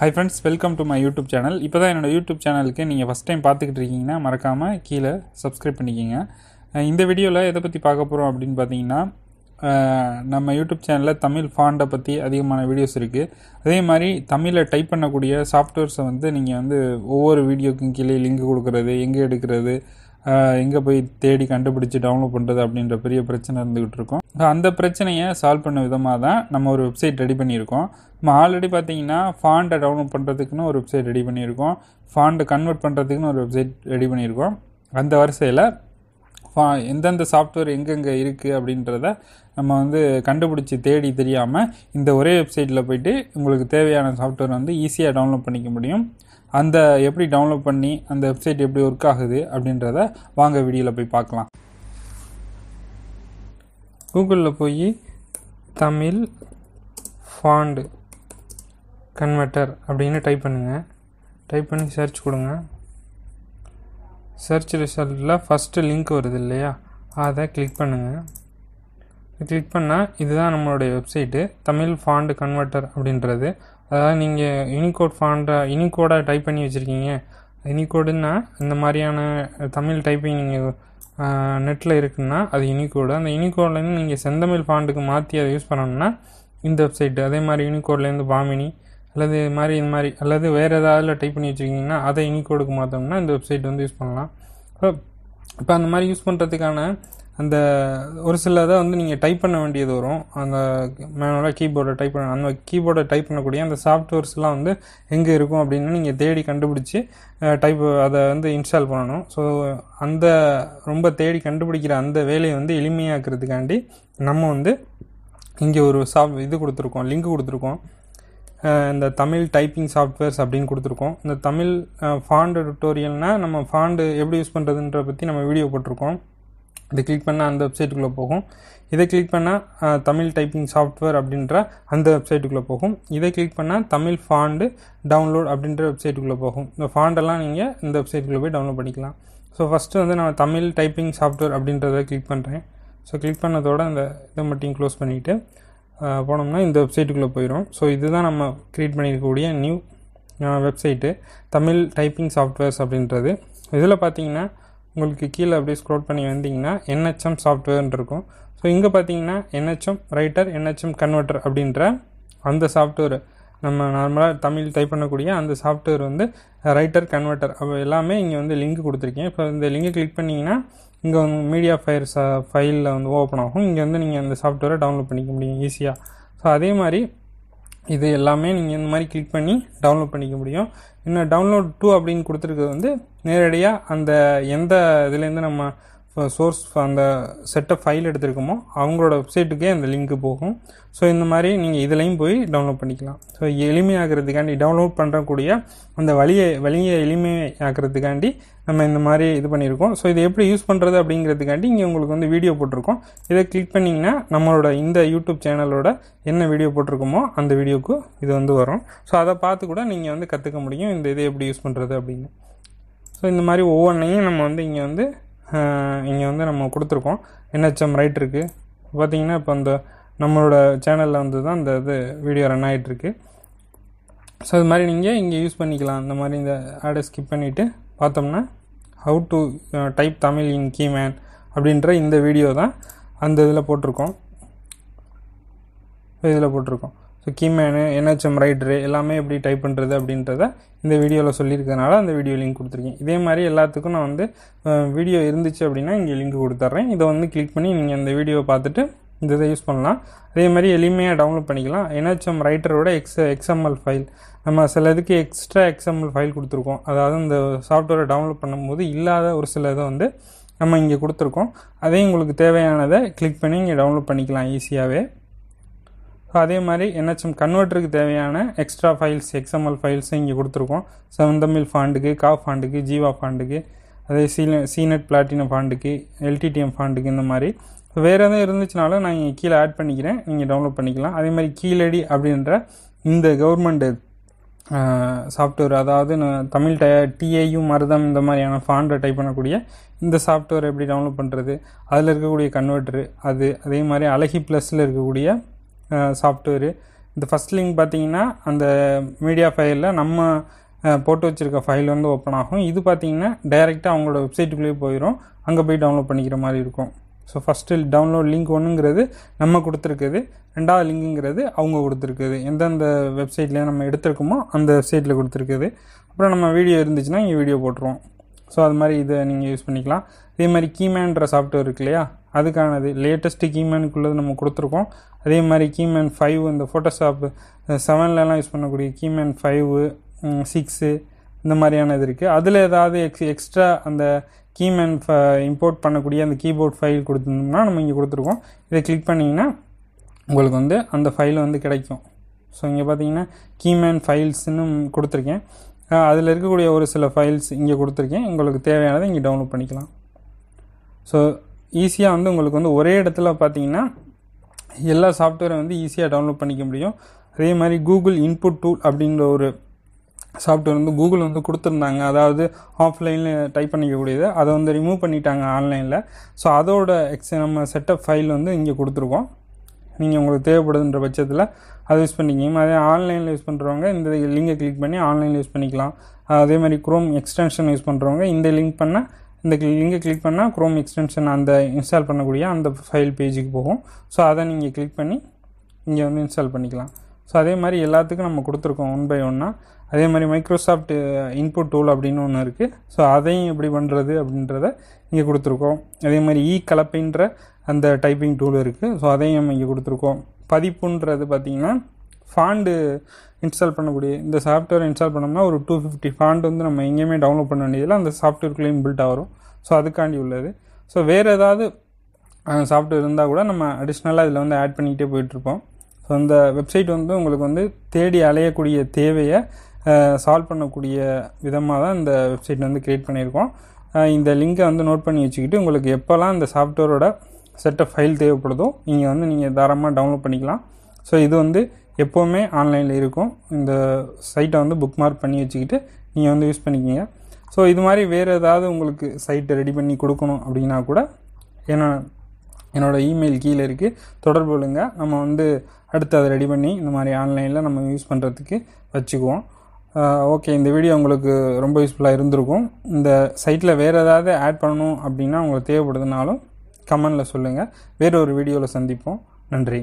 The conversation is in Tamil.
high friends welcome to my YouTube channel இப்போ தான் என்னோடய யூடியூப் சேனலுக்கு நீங்கள் ஃபஸ்ட் டைம் பார்த்துக்கிட்டு இருக்கீங்கன்னா மறக்காமல் கீழே சப்ஸ்கிரைப் பண்ணிக்கிங்க இந்த வீடியோவில் எதை பற்றி பார்க்க போகிறோம் அப்படின்னு பார்த்தீங்கன்னா நம்ம யூடியூப் சேனலில் தமிழ் ஃபாண்டை பற்றி அதிகமான வீடியோஸ் இருக்குது அதே மாதிரி தமிழை டைப் பண்ணக்கூடிய சாஃப்ட்வேர்ஸை வந்து நீங்கள் வந்து ஒவ்வொரு வீடியோக்கும் கீழே லிங்க் கொடுக்குறது எங்கே எடுக்கிறது எங்கே போய் தேடி கண்டுபிடிச்சி டவுன்லோட் பண்ணுறது அப்படின்ற பெரிய பிரச்சனை இருந்துகிட்டு இருக்கும் அந்த பிரச்சனையை சால்வ் பண்ண விதமாக தான் நம்ம ஒரு வெப்சைட் ரெடி பண்ணியிருக்கோம் நம்ம ஆல்ரெடி பார்த்தீங்கன்னா ஃபாண்டை டவுன்லோட் பண்ணுறதுக்குன்னு ஒரு வெப்சைட் ரெடி பண்ணியிருக்கோம் ஃபாண்டை கன்வெர்ட் பண்ணுறதுக்குன்னு ஒரு வெப்சைட் ரெடி பண்ணியிருக்கோம் அந்த வரிசையில் ஃபா எந்தெந்த சாஃப்ட்வேர் எங்கெங்கே இருக்குது அப்படின்றத நம்ம வந்து கண்டுபிடிச்சி தேடி தெரியாமல் இந்த ஒரே வெப்சைட்டில் போயிட்டு உங்களுக்கு தேவையான சாஃப்ட்வேர் வந்து ஈஸியாக டவுன்லோட் பண்ணிக்க முடியும் அந்த எப்படி டவுன்லோட் பண்ணி அந்த வெப்சைட் எப்படி ஒர்க் ஆகுது அப்படின்றத வாங்க வீடியோவில் போய் பார்க்கலாம் கூகுளில் போய் தமிழ் ஃபாண்டு கன்வெர்ட்டர் அப்படின்னு டைப் பண்ணுங்கள் டைப் பண்ணி சர்ச் கொடுங்க சர்ச் ரிசல்ட்டில் ஃபஸ்ட்டு லிங்க் வருது இல்லையா அதை கிளிக் பண்ணுங்கள் கிளிக் பண்ணால் இதுதான் நம்மளுடைய வெப்சைட்டு தமிழ் ஃபாண்ட் கன்வெர்ட்டர் அப்படின்றது அதாவது நீங்கள் யூனிகோட் ஃபாண்டாக யூனிகோடாக டைப் பண்ணி வச்சுருக்கீங்க யூனிகோடுன்னா இந்த மாதிரியான தமிழ் டைப்பிங் நீங்கள் நெட்டில் இருக்குன்னா அது யூனிகோடு அந்த யூனிகோட்லேருந்து நீங்கள் செந்தமிழ் ஃபாண்டுக்கு மாற்றி அதை யூஸ் பண்ணணும்னா இந்த வெப்சைட்டு அதே மாதிரி யூனிகோட்லேருந்து பாமினி அல்லது இது மாதிரி இது மாதிரி அல்லது வேறு ஏதாவது டைப் பண்ணி வச்சுருக்கீங்கன்னா அதை யூனிகோடுக்கு மாற்றோம்னா இந்த வெப்சைட் வந்து யூஸ் பண்ணலாம் இப்போ இப்போ அந்த மாதிரி யூஸ் பண்ணுறதுக்கான அந்த ஒரு சில இதை வந்து நீங்கள் டைப் பண்ண வேண்டியது வரும் அந்த மேனுவலாக கீபோர்டை டைப் பண்ண அந்த கீபோர்டை டைப் பண்ணக்கூடிய அந்த சாஃப்ட்வேர்ஸ்லாம் வந்து எங்கே இருக்கும் அப்படின்னு நீங்கள் தேடி கண்டுபிடிச்சி டைப் அதை வந்து இன்ஸ்டால் பண்ணணும் ஸோ அந்த ரொம்ப தேடி கண்டுபிடிக்கிற அந்த வேலையை வந்து எளிமையாக்குறதுக்காண்டி நம்ம வந்து இங்கே ஒரு சாஃப்ட் இது கொடுத்துருக்கோம் லிங்க் கொடுத்துருக்கோம் இந்த தமிழ் டைப்பிங் சாஃப்ட்வேர்ஸ் அப்படின்னு கொடுத்துருக்கோம் இந்த தமிழ் ஃபாண்டு டுட்டோரியல்னால் நம்ம ஃபாண்டு எப்படி யூஸ் பண்ணுறதுன்ற பற்றி நம்ம வீடியோ போட்டிருக்கோம் இதை கிளிக் பண்ணால் அந்த வெப்சைட்டுக்குள்ளே போகும் இதை கிளிக் பண்ணால் தமிழ் டைப்பிங் சாஃப்ட்வேர் அப்படின்ற அந்த வெப்சைட்டுக்குள்ளே போகும் இதை கிளிக் பண்ணால் தமிழ் ஃபாண்டு டவுன்லோட் அப்படின்ற வெப்சைட்டுக்குள்ளே போகும் இந்த ஃபாண்டெல்லாம் நீங்கள் இந்த வெப்சைட்டுக்குள்ளே போய் டவுன்லோட் பண்ணிக்கலாம் ஸோ ஃபஸ்ட்டு வந்து நான் தமிழ் டைப்பிங் சாஃப்ட்வேர் அப்படின்றத கிளிக் பண்ணுறேன் ஸோ கிளிக் பண்ணதோட அந்த இதை மட்டும் க்ளோஸ் பண்ணிவிட்டு போனோம்னா இந்த வெப்சைட்டுக்குள்ளே போயிடும் ஸோ இதுதான் நம்ம க்ரியேட் பண்ணியிருக்கக்கூடிய new website Tamil typing softwares அப்படின்றது இதில் பார்த்தீங்கன்னா உங்களுக்கு கீழே அப்படியே ஸ்க்ரோல் பண்ணி வந்தீங்கன்னா என்ஹெச்எம் சாஃப்ட்வேர்னு இருக்கும் ஸோ இங்கே பார்த்தீங்கன்னா என்ஹெச்எம் ரைட்டர் என்ஹெச்எம் கன்வெர்ட்டர் அப்படின்ற அந்த சாஃப்ட்வேர் நம்ம நார்மலாக தமிழ் டைப் பண்ணக்கூடிய அந்த சாஃப்ட்வேர் வந்து ரைட்டர் கன்வெர்ட்டர் அப்போ எல்லாமே இங்கே வந்து லிங்க் கொடுத்துருக்கேன் இப்போ இந்த லிங்கை கிளிக் பண்ணிங்கன்னா இங்கே வந்து மீடியா ஃபயர் ஃபைலில் வந்து ஓப்பன் ஆகும் இங்கே வந்து நீங்கள் அந்த சாஃப்ட்வேரை டவுன்லோட் பண்ணிக்க முடியும் ஈஸியாக ஸோ அதே மாதிரி இது எல்லாமே நீங்கள் இந்த மாதிரி கிளிக் பண்ணி டவுன்லோட் பண்ணிக்க முடியும் இன்னும் டவுன்லோட் டூ அப்படின்னு கொடுத்துருக்கிறது வந்து நேரடியாக அந்த எந்த இதுலேருந்து நம்ம சோர்ஸ் அந்த செட்டப் ஃபைல் எடுத்துருக்கோமோ அவங்களோட வெப்சைட்டுக்கே அந்த லிங்க்கு போகும் ஸோ இந்த மாதிரி நீங்கள் இதுலேயும் போய் டவுன்லோட் பண்ணிக்கலாம் ஸோ எளிமையாகிறதுக்காண்டி டவுன்லோட் பண்ணுறக்கூடிய அந்த வழியை வழியை எளிமையாக்கிறதுக்காண்டி நம்ம இந்த மாதிரி இது பண்ணியிருக்கோம் ஸோ இதை எப்படி யூஸ் பண்ணுறது அப்படிங்கிறதுக்காண்டி இங்கே உங்களுக்கு வந்து வீடியோ போட்டிருக்கோம் இதை கிளிக் பண்ணிங்கன்னா நம்மளோட இந்த யூடியூப் சேனலோட என்ன வீடியோ போட்டிருக்கோமோ அந்த வீடியோக்கு இது வந்து வரும் ஸோ அதை பார்த்து கூட நீங்கள் வந்து கற்றுக்க முடியும் இந்த இதை எப்படி யூஸ் பண்ணுறது அப்படின்னு ஸோ இந்த மாதிரி ஒவ்வொன்றையும் நம்ம வந்து இங்கே வந்து இங்கே வந்து நம்ம கொடுத்துருக்கோம் என்ஹெச்எம் ரைட் இருக்குது பார்த்திங்கன்னா இப்போ அந்த நம்மளோட சேனலில் வந்து தான் அந்த இது வீடியோ ரன் ஆகிட்டுருக்கு ஸோ இது மாதிரி நீங்கள் இங்கே யூஸ் பண்ணிக்கலாம் இந்த மாதிரி இந்த ஆடை ஸ்கிப் பண்ணிவிட்டு பார்த்தோம்னா how to type Tamil in Keyman அப்படின்ற இந்த வீடியோ தான் அந்த இதில் போட்டிருக்கோம் இதில் போட்டிருக்கோம் ஸோ கீமேனு என்ஹெச்எம் ரைட்ரு எல்லாமே எப்படி டைப் பண்ணுறது அப்படின்றத இந்த வீடியோவில் சொல்லியிருக்கனால அந்த வீடியோ லிங்க் கொடுத்துருக்கேன் இதே மாதிரி எல்லாத்துக்கும் நான் வந்து வீடியோ இருந்துச்சு அப்படின்னா இங்கே லிங்க் கொடுத்துட்றேன் இதை வந்து கிளிக் பண்ணி நீங்கள் அந்த வீடியோவை பார்த்துட்டு இந்த இதை யூஸ் பண்ணலாம் அதே மாதிரி எளிமையாக டவுன்லோட் பண்ணிக்கலாம் என்ஹெச்எம் ரைட்டரோட எக்ஸ் எக்ஸ்எம்எல் ஃபைல் நம்ம சில இதுக்கு எக்ஸ்ட்ரா எக்ஸ்எம்எல் ஃபைல் கொடுத்துருக்கோம் அதாவது இந்த சாஃப்ட்வேரை டவுன்லோட் பண்ணும்போது இல்லாத ஒரு சில இதை வந்து நம்ம இங்கே கொடுத்துருக்கோம் அதையும் உங்களுக்கு தேவையானதை கிளிக் பண்ணி இங்கே டவுன்லோட் பண்ணிக்கலாம் ஈஸியாகவே ஸோ அதே மாதிரி என்ஹெச்எம் கன்வெர்ட்டருக்கு தேவையான எக்ஸ்ட்ரா ஃபைல்ஸ் எக்ஸ்எம்எல் ஃபைல்ஸும் இங்கே கொடுத்துருக்கோம் செவந்தமிழ் ஃபாண்டுக்கு கா ஃபாண்டுக்கு ஜீவா ஃபாண்டுக்கு அதே சீன சீனட் பிளாட்டினம் ஃபாண்டுக்கு எல்டிடிஎம் ஃபாண்டுக்கு இந்த மாதிரி வேறு எதுவும் இருந்துச்சுனாலும் நான் இங்கே கீழே ஆட் பண்ணிக்கிறேன் நீங்கள் டவுன்லோட் பண்ணிக்கலாம் அதே மாதிரி கீழடி அப்படின்ற இந்த கவர்மெண்ட் சாஃப்ட்வேர் அதாவது தமிழ் ட டிஏயு மருதம் இந்த மாதிரியான ஃபாண்டை டைப் பண்ணக்கூடிய இந்த சாஃப்ட்வேர் எப்படி டவுன்லோட் பண்ணுறது அதில் இருக்கக்கூடிய கன்வெர்ட்ரு அது அதே மாதிரி அழகி ப்ளஸில் இருக்கக்கூடிய சாஃப்ட்வேரு இந்த ஃபஸ்ட் லிங்க் பார்த்தீங்கன்னா அந்த மீடியா ஃபைலில் நம்ம போட்டு வச்சுருக்க ஃபைல் வந்து ஓப்பன் ஆகும் இது பார்த்தீங்கன்னா டைரெக்டாக அவங்களோட வெப்சைட்டுக்குள்ளேயே போயிடும் அங்கே போய் டவுன்லோட் பண்ணிக்கிற மாதிரி இருக்கும் ஸோ ஃபஸ்ட்டு டவுன்லோட் லிங்க் ஒன்றுங்கிறது நம்ம கொடுத்துருக்குது ரெண்டாவது லிங்க்குங்கிறது அவங்க கொடுத்துருக்குது எந்தெந்த வெப்சைட்லேயே நம்ம எடுத்துருக்கோமோ அந்த வெப்சைட்டில் கொடுத்துருக்குது அப்புறம் நம்ம வீடியோ இருந்துச்சுன்னா இங்கே வீடியோ போட்டுருவோம் ஸோ அது மாதிரி இதை நீங்கள் யூஸ் பண்ணிக்கலாம் அதே மாதிரி கீமேன்ற சாஃப்ட்வேர் இருக்கு இல்லையா அதுக்கானது லேட்டஸ்ட்டு கீமேனுக்குள்ளது நம்ம கொடுத்துருக்கோம் அதே மாதிரி கீமேன் ஃபைவ் இந்த ஃபோட்டோஷாப்பு செவன்லலாம் யூஸ் பண்ணக்கூடிய கீமேன் ஃபைவ் சிக்ஸு இந்த மாதிரியான இது இருக்குது அதில் ஏதாவது எக்ஸ் எக்ஸ்ட்ரா அந்த கீமேன் இம்போர்ட் பண்ணக்கூடிய அந்த கீபோர்ட் ஃபைல் கொடுத்துருந்தோம்னா நம்ம இங்கே கொடுத்துருக்கோம் இதை கிளிக் பண்ணிங்கன்னா உங்களுக்கு வந்து அந்த ஃபைல் வந்து கிடைக்கும் ஸோ இங்கே பார்த்தீங்கன்னா கீமேன் ஃபைல்ஸ்னு கொடுத்துருக்கேன் அதில் இருக்கக்கூடிய ஒரு சில ஃபைல்ஸ் இங்கே கொடுத்துருக்கேன் உங்களுக்கு தேவையானதை இங்கே டவுன்லோட் பண்ணிக்கலாம் ஸோ ஈஸியாக வந்து உங்களுக்கு வந்து ஒரே இடத்துல பார்த்தீங்கன்னா எல்லா சாஃப்ட்வேரை வந்து ஈஸியாக டவுன்லோட் பண்ணிக்க முடியும் அதே மாதிரி கூகுள் இன்புட் டூல் அப்படின்ற ஒரு சாஃப்ட்வேர் வந்து கூகுள் வந்து கொடுத்துருந்தாங்க அதாவது ஆஃப்லைனில் டைப் பண்ணிக்கக்கூடியது அதை வந்து ரிமூவ் பண்ணிட்டாங்க ஆன்லைனில் ஸோ அதோட எக்ஸ் நம்ம செட்டப் ஃபைல் வந்து இங்கே கொடுத்துருக்கோம் நீங்கள் உங்களுக்கு தேவைப்படுதுன்ற பட்சத்தில் அதை யூஸ் பண்ணிக்கிங்க அதே ஆன்லைனில் யூஸ் பண்ணுறவங்க இந்த லிங்கை கிளிக் பண்ணி ஆன்லைனில் யூஸ் பண்ணிக்கலாம் அதே மாதிரி குரோம் எக்ஸ்டென்ஷன் யூஸ் பண்ணுறவங்க இந்த லிங்க் பண்ணால் இந்த லிங்கை கிளிக் பண்ணால் குரோம் எக்ஸ்டென்ஷன் அந்த இன்ஸ்டால் பண்ணக்கூடிய அந்த ஃபைல் பேஜுக்கு போகும் ஸோ அதை நீங்கள் கிளிக் பண்ணி இங்கே வந்து இன்ஸ்டால் பண்ணிக்கலாம் ஸோ அதே மாதிரி எல்லாத்துக்கும் நம்ம கொடுத்துருக்கோம் ஒன் பை ஒன்னாக அதே மாதிரி மைக்ரோசாஃப்ட் இன்புட் டூல் அப்படின்னு ஒன்று இருக்குது ஸோ அதையும் எப்படி பண்ணுறது அப்படின்றத இங்கே கொடுத்துருக்கோம் அதே மாதிரி இ கலப்பைன்ற அந்த டைப்பிங் டூல் இருக்குது ஸோ அதையும் இங்கே கொடுத்துருக்கோம் பதிப்புன்றது பார்த்திங்கன்னா ஃபாண்டு இன்ஸ்டால் பண்ணக்கூடிய இந்த சாஃப்ட்வேர் இன்ஸ்டால் பண்ணோம்னா ஒரு டூ ஃபிஃப்டி ஃபாண்ட் வந்து நம்ம எங்கேயுமே டவுன்லோட் பண்ண வேண்டியதில் அந்த சாஃப்ட்வேர்க்குள்ளேயும் பில்ட் ஆகிறோம் ஸோ அதுக்காண்டி உள்ளது ஸோ வேறு ஏதாவது சாஃப்ட்வேர் இருந்தால் கூட நம்ம அடிஷ்னலாக இதில் வந்து ஆட் பண்ணிக்கிட்டே போயிட்டுருப்போம் ஸோ அந்த வெப்சைட் வந்து உங்களுக்கு வந்து தேடி அலையக்கூடிய தேவையை சால்வ் பண்ணக்கூடிய விதமாக தான் இந்த வெப்சைட் வந்து க்ரியேட் பண்ணியிருக்கோம் இந்த லிங்கை வந்து நோட் பண்ணி வச்சுக்கிட்டு உங்களுக்கு எப்போல்லாம் இந்த சாஃப்ட்வேரோட செட்டப் ஃபைல் தேவைப்படுதோ நீங்கள் வந்து நீங்கள் தாராளமாக டவுன்லோட் பண்ணிக்கலாம் ஸோ இது வந்து எப்போவுமே ஆன்லைனில் இருக்கும் இந்த சைட்டை வந்து புக் மார்க் பண்ணி வச்சுக்கிட்டு நீங்கள் வந்து யூஸ் பண்ணிக்கிங்க ஸோ இது மாதிரி வேறு ஏதாவது உங்களுக்கு சைட்டை ரெடி பண்ணி கொடுக்கணும் அப்படின்னா கூட என்ன என்னோடய இமெயில் கீழே இருக்குது தொடர்பு நம்ம வந்து அடுத்து அதை ரெடி பண்ணி இந்த மாதிரி ஆன்லைனில் நம்ம யூஸ் பண்ணுறதுக்கு வச்சுக்குவோம் ஓகே இந்த வீடியோ உங்களுக்கு ரொம்ப யூஸ்ஃபுல்லாக இருந்திருக்கும் இந்த சைட்டில் வேறு ஏதாவது ஆட் பண்ணணும் அப்படின்னா உங்களுக்கு தேவைப்படுதுனாலும் கமெண்டில் சொல்லுங்கள் வேறு ஒரு வீடியோவில் சந்திப்போம் நன்றி